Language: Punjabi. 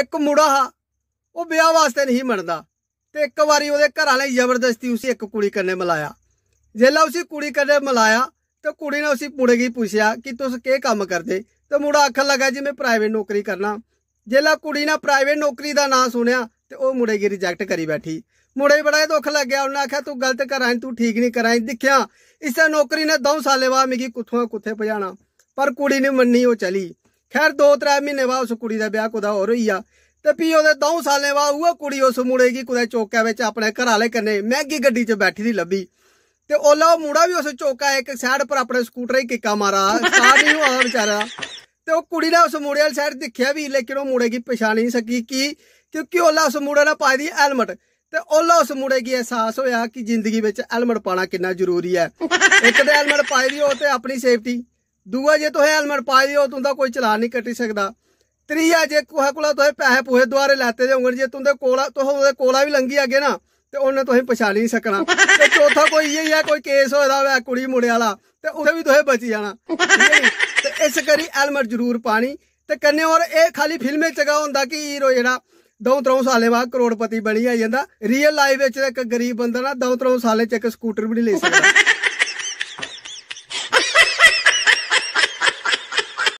ਇੱਕ ਮੁੰਡਾ ਹਾ ਉਹ ਵਿਆਹ ਵਾਸਤੇ ਨਹੀਂ ਮਿਲਦਾ ਤੇ ਇੱਕ ਵਾਰੀ ਉਹਦੇ ਘਰਾਂ ਲਈ ਜ਼ਬਰਦਸਤੀ ਉਸੇ ਇੱਕ ਕੁੜੀ ਕਰਨੇ ਮਲਾਇਆ ਜੇਲਾ ਉਸੇ ਕੁੜੀ ਕਰਨੇ ਮਲਾਇਆ ਤੇ ਕੁੜੀ ਨੇ ਉਸੇ ਮੁੰਡੇ ਕੀ ਪੁੱਛਿਆ ਕਿ ਤੁਸੀਂ ਕੀ ਕੰਮ ਕਰਦੇ ਤੇ ਮੁੰਡਾ ਆਖਣ ਲੱਗਾ ਜੀ ਮੈਂ ਪ੍ਰਾਈਵੇਟ ਨੌਕਰੀ ਕਰਨਾ ਜੇਲਾ ਕੁੜੀ ਨੇ ਪ੍ਰਾਈਵੇਟ ਨੌਕਰੀ ਦਾ ਨਾਂ ਸੁਣਿਆ ਤੇ ਉਹ ਮੁੰਡੇ ਕੀ ਰਿਜੈਕਟ ਕਰੀ ਬੈਠੀ ਮੁੰਡੇ ਬੜਾ ਦੁੱਖ ਲੱਗਿਆ ਉਹਨਾਂ ਆਖਿਆ ਤੂੰ ਗਲਤ ਕਰਾਂ ਤੂੰ ਠੀਕ ਨਹੀਂ ਕਰਾਂ ਦਿਖਿਆ ਇਸੇ ਨੌਕਰੀ ਨੇ ਦੋ ਸਾਲੇ ਬਾਅਦ ਮਿਗੀ ਕੁੱਥੋਂ ਕੁੱਥੇ ਭਜਾਣਾ ਪਰ ਕੁੜੀ ਨੇ ਮੰਨੀ ਉਹ ਚਲੀ ਖੈਰ 2-3 ਮਹੀਨੇ ਬਾਅਦ ਉਸ ਕੁੜੀ ਦਾ ਵਿਆਹ ਕੁਦਾ ਹੋ ਰਹੀ ਆ ਤੇ ਵੀ ਉਹਦੇ ਦੋ ਸਾਲੇ ਬਾਅਦ ਉਹ ਕੁੜੀ ਉਸ ਮੁੰਡੇ ਦੀ ਕੁਦੇ ਚੌਕਾ ਵਿੱਚ ਆਪਣੇ ਘਰ ਵਾਲੇ ਕੰਨੇ ਮਹਿੰਗੀ ਗੱਡੀ 'ਚ ਬੈਠੀ ਦੀ ਲੱਭੀ ਤੇ ਓਲਾ ਉਹ ਮੁੰਡਾ ਵੀ ਉਸ ਚੌਕਾ ਇੱਕ ਸਾਈਡ ਪਰ ਆਪਣੇ ਸਕੂਟਰ ਹੀ ਕਿੱਕਾ ਮਾਰਾ ਸਾਹ ਨਹੀਂ ਹੋਇਆ ਵਿਚਾਰਾ ਤੇ ਉਹ ਕੁੜੀ ਨੇ ਉਸ ਮੁੰਡੇ ਵਾਲੀ ਸਾਈਡ ਦੇਖਿਆ ਵੀ ਲੇਕਿਨ ਉਹ ਮੁੰਡੇ ਕੀ ਪਛਾਣ ਨਹੀਂ ਸਕੀ ਕਿ ਕਿਉਂਕਿ ਓਲਾ ਉਸ ਮੁੰਡੇ ਨੇ ਪਾਈ ਦੀ ਹੈਲਮਟ ਤੇ ਓਲਾ ਉਸ ਮੁੰਡੇ ਕੀ ਅਹਿਸਾਸ ਹੋਇਆ ਕਿ ਜ਼ਿੰਦਗੀ ਵਿੱਚ ਹੈਲਮਟ ਪਾਣਾ ਕਿੰਨਾ ਜ਼ਰੂਰੀ ਹੈ ਇੱਕ ਤੇ ਹੈਲਮਟ ਪਾਈ ਦੀ ਹੋ ਤੇ ਆਪਣੀ ਸੇਫਟੀ ਦੂਆ ਜੇ ਤੁਸੀਂ ਹੈਲਮਟ ਪਾਈ ਹੋ ਤੁੰਦਾ ਕੋਈ ਚਲਾਨ ਨਹੀਂ ਕੱਟੀ ਸਕਦਾ ਤਰੀਆ ਜੇ ਕੋਹਾ ਕੋਲਾ ਤੁਸੀਂ ਪੈਸੇ ਪੂਹੇ ਦੁਆਰੇ ਲੈਤੇ ਉਂਗਲ ਜੇ ਤੁੰਦੇ ਕੋਲਾ ਉਹਦੇ ਕੋਲਾ ਵੀ ਲੰਗੀ ਅੱਗੇ ਨਾ ਤੇ ਉਹਨੇ ਤੁਸੀਂ ਪਛਾ ਨਹੀਂ ਸਕਣਾ ਤੇ ਚੌਥਾ ਕੋਈ ਇਹ ਹੈ ਕੋਈ ਕੇਸ ਹੋਇਆ ਵਾ ਕੁੜੀ ਮੁੰਡੇ ਵਾਲਾ ਤੇ ਉਹਦੇ ਵੀ ਤੁਸੀਂ ਬਚ ਜਾਣਾ ਤੇ ਇਸ ਕਰੀ ਹੈਲਮਟ ਜ਼ਰੂਰ ਪਾਣੀ ਤੇ ਕੰਨੇ ਔਰ ਇਹ ਖਾਲੀ ਫਿਲਮੇ ਚਗਾ ਹੁੰਦਾ ਕਿ ਹੀਰੋ ਜਿਹੜਾ ਦੋ ਤਰੋਂ ਸਾਲੇ ਬਾਅਦ ਕਰੋੜਪਤੀ ਬਣੀ ਆ ਜਾਂਦਾ ਰੀਅਲ ਲਾਈਫ ਵਿੱਚ ਇੱਕ ਗਰੀਬ ਬੰਦਾ ਨਾ ਦੋ ਤਰੋਂ ਸਾਲੇ ਚ ਇੱਕ ਸਕੂਟਰ ਵੀ ਨਹੀਂ ਲੈ ਸਕਦਾ